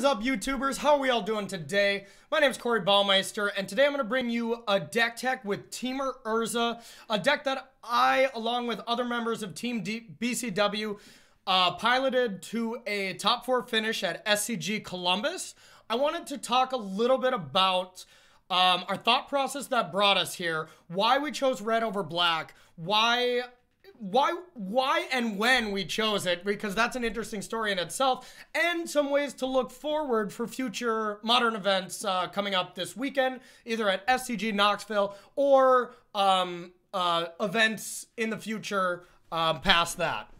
is up, YouTubers? How are we all doing today? My name is Corey Baumeister, and today I'm going to bring you a deck tech with Teamer Urza, a deck that I, along with other members of Team D BCW, uh, piloted to a top four finish at SCG Columbus. I wanted to talk a little bit about um, our thought process that brought us here, why we chose red over black, why why why and when we chose it because that's an interesting story in itself and some ways to look forward for future modern events uh, coming up this weekend either at scg knoxville or um, uh, events in the future um, past that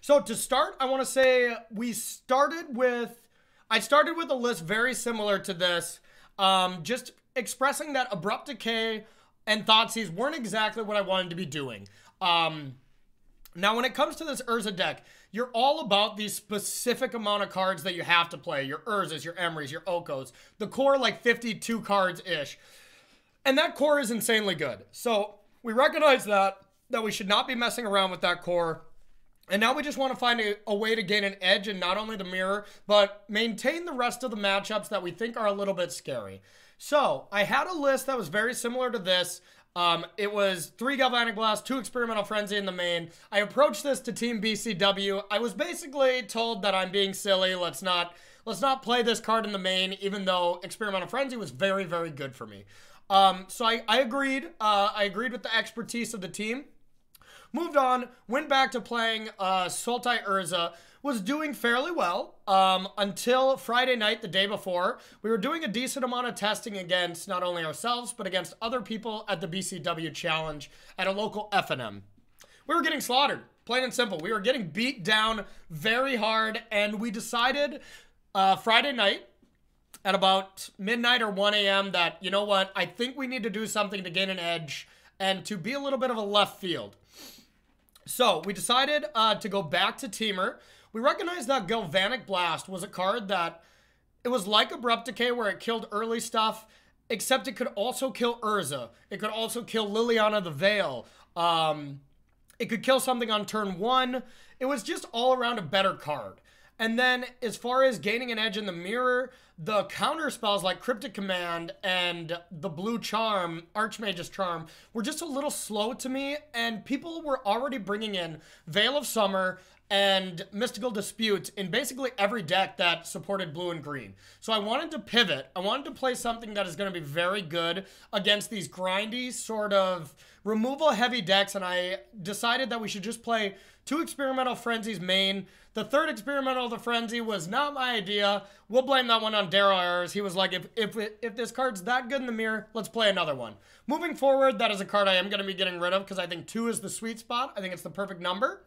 so to start i want to say we started with i started with a list very similar to this um, just expressing that abrupt decay and These weren't exactly what I wanted to be doing. Um, now, when it comes to this Urza deck, you're all about the specific amount of cards that you have to play. Your Urzas, your Emrys, your Okos. The core, like 52 cards-ish. And that core is insanely good. So we recognize that, that we should not be messing around with that core. And now we just want to find a, a, way to gain an edge in not only the mirror, but maintain the rest of the matchups that we think are a little bit scary. So I had a list that was very similar to this. Um, it was three Galvanic Blasts, two Experimental Frenzy in the main. I approached this to Team BCW. I was basically told that I'm being silly. Let's not let's not play this card in the main, even though Experimental Frenzy was very very good for me. Um, so I, I agreed. Uh, I agreed with the expertise of the team. Moved on. Went back to playing uh, Sultai Urza was doing fairly well um, until Friday night, the day before. We were doing a decent amount of testing against not only ourselves, but against other people at the BCW Challenge at a local FNM. We were getting slaughtered, plain and simple. We were getting beat down very hard, and we decided uh, Friday night at about midnight or 1 a.m. that, you know what, I think we need to do something to gain an edge and to be a little bit of a left field. So we decided uh, to go back to Teamer. We recognized that Galvanic Blast was a card that it was like Abrupt Decay where it killed early stuff, except it could also kill Urza. It could also kill Liliana the Veil. Um, it could kill something on turn one. It was just all around a better card. And then as far as gaining an edge in the mirror, the counter spells like Cryptic Command and the Blue Charm, Archmage's Charm, were just a little slow to me, and people were already bringing in Veil of Summer, and Mystical Disputes in basically every deck that supported blue and green. So I wanted to pivot. I wanted to play something that is going to be very good against these grindy sort of removal heavy decks. And I decided that we should just play two Experimental Frenzies main. The third Experimental the Frenzy was not my idea. We'll blame that one on Daryl Ayers. He was like, if, if, if this card's that good in the mirror, let's play another one. Moving forward, that is a card I am going to be getting rid of because I think two is the sweet spot. I think it's the perfect number.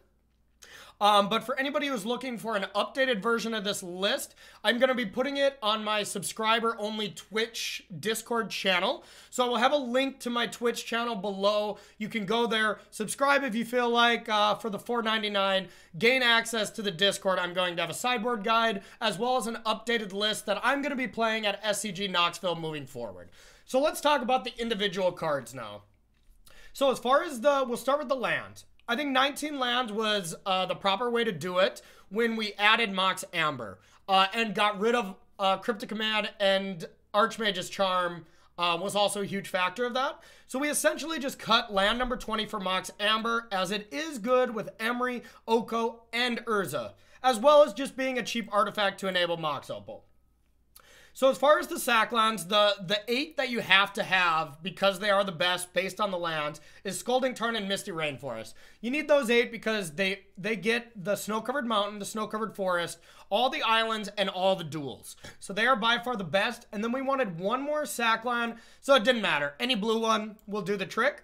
Um, but for anybody who's looking for an updated version of this list, I'm going to be putting it on my subscriber only Twitch Discord channel. So I will have a link to my Twitch channel below. You can go there, subscribe if you feel like uh, for the $4.99, gain access to the Discord. I'm going to have a sideboard guide as well as an updated list that I'm going to be playing at SCG Knoxville moving forward. So let's talk about the individual cards now. So as far as the, we'll start with the land. I think 19 land was uh, the proper way to do it when we added Mox Amber uh, and got rid of uh, Cryptic Command and Archmage's Charm uh, was also a huge factor of that. So we essentially just cut land number 20 for Mox Amber as it is good with Emery, Oko, and Urza, as well as just being a cheap artifact to enable Mox Opal. So as far as the sack lands, the the eight that you have to have because they are the best based on the lands is Scalding Turn and Misty Rainforest. You need those eight because they they get the snow-covered mountain, the snow-covered forest, all the islands, and all the duels. So they are by far the best. And then we wanted one more sack land, so it didn't matter. Any blue one will do the trick.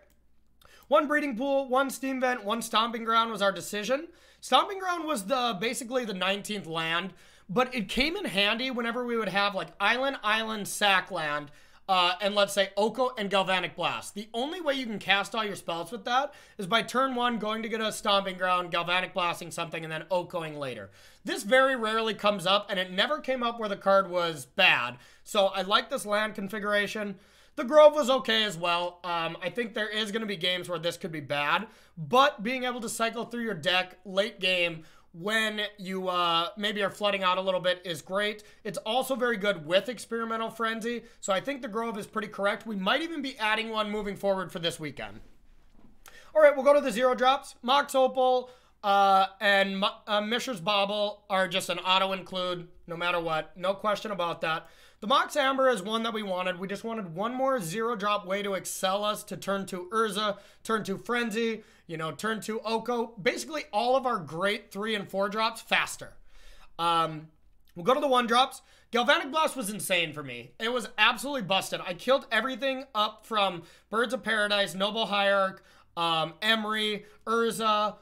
One breeding pool, one steam vent, one stomping ground was our decision. Stomping ground was the basically the 19th land but it came in handy whenever we would have like Island, Island, Sackland, uh, and let's say Oko and Galvanic Blast. The only way you can cast all your spells with that is by turn one going to get a Stomping Ground, Galvanic Blasting something, and then Okoing later. This very rarely comes up, and it never came up where the card was bad. So I like this land configuration. The Grove was okay as well. Um, I think there is going to be games where this could be bad, but being able to cycle through your deck late game when you uh, maybe are flooding out a little bit is great. It's also very good with Experimental Frenzy. So I think the Grove is pretty correct. We might even be adding one moving forward for this weekend. All right, we'll go to the zero drops. Mox Opal uh, and uh, Mishra's Bobble are just an auto include no matter what. No question about that. The Mox Amber is one that we wanted. We just wanted one more zero drop way to excel us to turn to Urza, turn to Frenzy, you know, turn two, Oko, basically all of our great three and four drops faster. Um, we'll go to the one drops. Galvanic Blast was insane for me. It was absolutely busted. I killed everything up from Birds of Paradise, Noble Hierarch, um, Emery, Urza,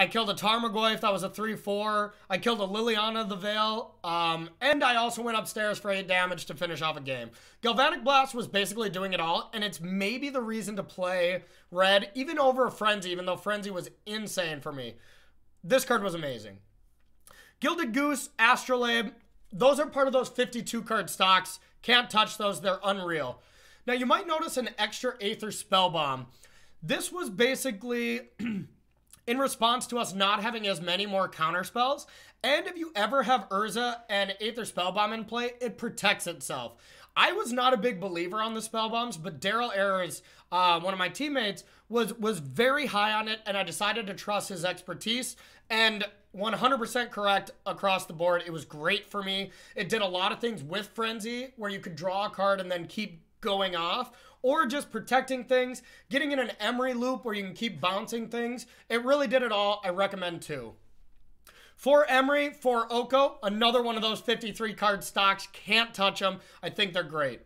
I killed a Tarmogoyf that was a 3-4. I killed a Liliana the Veil. Um, and I also went upstairs for 8 damage to finish off a game. Galvanic Blast was basically doing it all, and it's maybe the reason to play red, even over Frenzy, even though Frenzy was insane for me. This card was amazing. Gilded Goose, Astrolabe, those are part of those 52 card stocks. Can't touch those, they're unreal. Now you might notice an extra Aether Spell Bomb. This was basically... in response to us not having as many more counter spells. And if you ever have Urza and Aether Spellbomb in play, it protects itself. I was not a big believer on the spell bombs, but Daryl Ayers, uh, one of my teammates, was was very high on it, and I decided to trust his expertise. And 100% correct across the board. It was great for me. It did a lot of things with Frenzy, where you could draw a card and then keep going off, or just protecting things, getting in an emery loop where you can keep bouncing things. It really did it all. I recommend two. For Emery, for Oko, another one of those 53 card stocks. Can't touch them. I think they're great.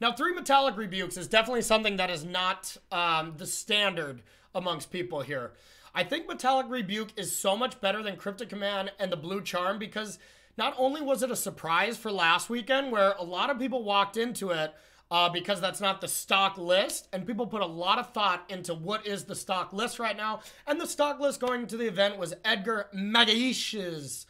Now, three metallic rebukes is definitely something that is not um, the standard amongst people here. I think metallic rebuke is so much better than cryptic command and the blue charm because not only was it a surprise for last weekend where a lot of people walked into it uh, because that's not the stock list. And people put a lot of thought into what is the stock list right now. And the stock list going to the event was Edgar Magaish's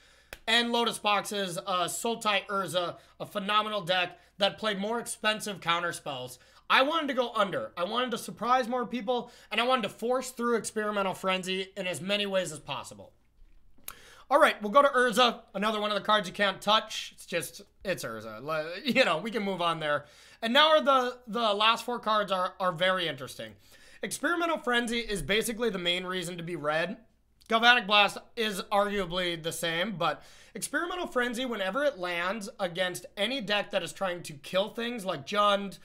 and Lotus Box's uh, Sultai Urza, a phenomenal deck that played more expensive counter spells. I wanted to go under. I wanted to surprise more people, and I wanted to force through Experimental Frenzy in as many ways as possible. All right, we'll go to Urza. Another one of the cards you can't touch. It's just, it's Urza. You know, we can move on there. And now are the, the last four cards are, are very interesting. Experimental Frenzy is basically the main reason to be red. Galvanic Blast is arguably the same, but Experimental Frenzy, whenever it lands against any deck that is trying to kill things like Jund,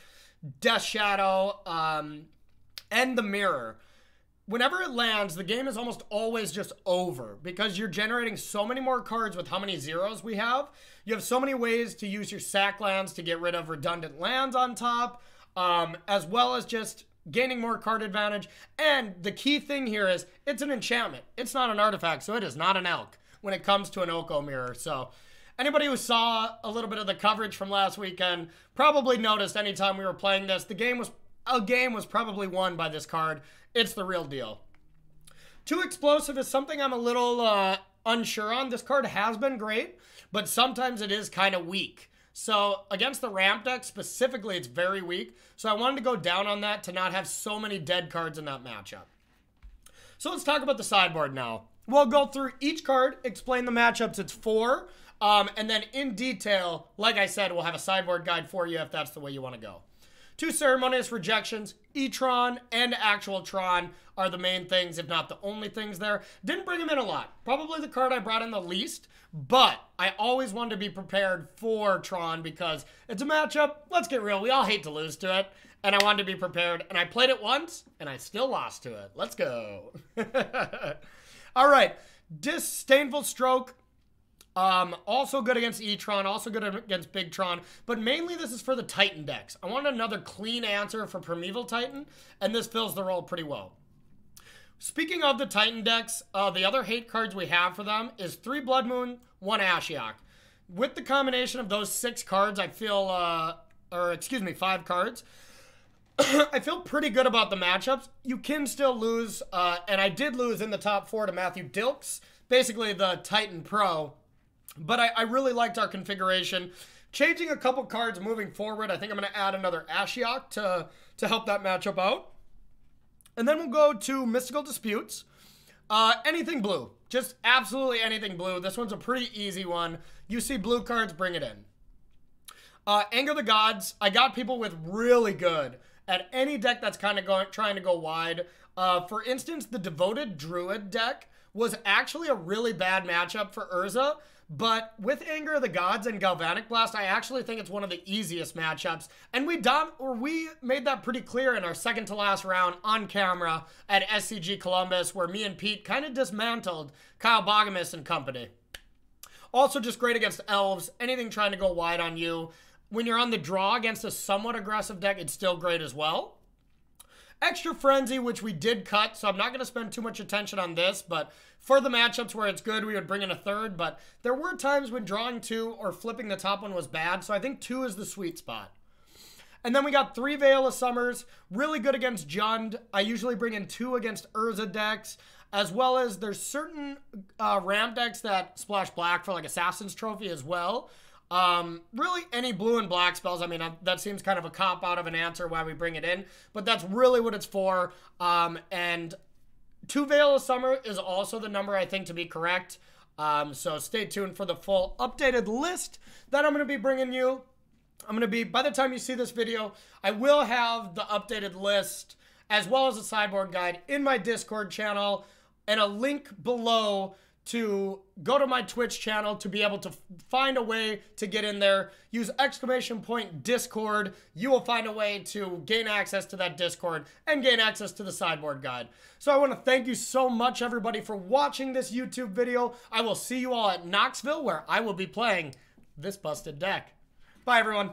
Death Shadow, um, and the Mirror, whenever it lands, the game is almost always just over because you're generating so many more cards with how many zeros we have. You have so many ways to use your sack lands to get rid of redundant lands on top, um, as well as just gaining more card advantage. And the key thing here is it's an enchantment. It's not an artifact, so it is not an elk when it comes to an Oko mirror. So anybody who saw a little bit of the coverage from last weekend probably noticed anytime we were playing this, the game was a game was probably won by this card. It's the real deal. Too explosive is something I'm a little uh, unsure on. This card has been great, but sometimes it is kind of weak. So against the ramp deck specifically, it's very weak. So I wanted to go down on that to not have so many dead cards in that matchup. So let's talk about the sideboard now. We'll go through each card, explain the matchups it's for, um, and then in detail, like I said, we'll have a sideboard guide for you if that's the way you want to go. Two ceremonious rejections, Etron and actual Tron are the main things, if not the only things there. Didn't bring him in a lot. Probably the card I brought in the least, but I always wanted to be prepared for Tron because it's a matchup. Let's get real. We all hate to lose to it, and I wanted to be prepared, and I played it once, and I still lost to it. Let's go. all right. Disdainful Stroke um, also good against E-Tron, also good against Bigtron, but mainly this is for the Titan decks. I wanted another clean answer for Primeval Titan, and this fills the role pretty well. Speaking of the Titan decks, uh, the other hate cards we have for them is three Blood Moon, one Ashiok. With the combination of those six cards, I feel, uh, or excuse me, five cards, I feel pretty good about the matchups. You can still lose, uh, and I did lose in the top four to Matthew Dilks, basically the Titan Pro but I, I really liked our configuration. Changing a couple cards moving forward, I think I'm going to add another Ashiok to, to help that matchup out. And then we'll go to Mystical Disputes. Uh, anything blue. Just absolutely anything blue. This one's a pretty easy one. You see blue cards, bring it in. Uh, Anger the Gods. I got people with really good at any deck that's kind of going trying to go wide. Uh, for instance, the Devoted Druid deck was actually a really bad matchup for Urza but with Anger of the Gods and Galvanic Blast, I actually think it's one of the easiest matchups. And we dom or we made that pretty clear in our second to last round on camera at SCG Columbus, where me and Pete kind of dismantled Kyle Bogamis and company. Also just great against elves, anything trying to go wide on you. When you're on the draw against a somewhat aggressive deck, it's still great as well. Extra Frenzy, which we did cut, so I'm not going to spend too much attention on this, but for the matchups where it's good, we would bring in a third, but there were times when drawing two or flipping the top one was bad, so I think two is the sweet spot. And then we got three Veil of Summers, really good against Jund. I usually bring in two against Urza decks, as well as there's certain uh, ramp decks that splash black for like Assassin's Trophy as well, um, really, any blue and black spells. I mean, uh, that seems kind of a cop out of an answer why we bring it in, but that's really what it's for. Um, and Two Veil of Summer is also the number I think to be correct. Um, so stay tuned for the full updated list that I'm going to be bringing you. I'm going to be, by the time you see this video, I will have the updated list as well as a sideboard guide in my Discord channel and a link below to go to my Twitch channel to be able to find a way to get in there. Use exclamation point Discord. You will find a way to gain access to that Discord and gain access to the sideboard guide. So I want to thank you so much, everybody, for watching this YouTube video. I will see you all at Knoxville, where I will be playing this busted deck. Bye, everyone.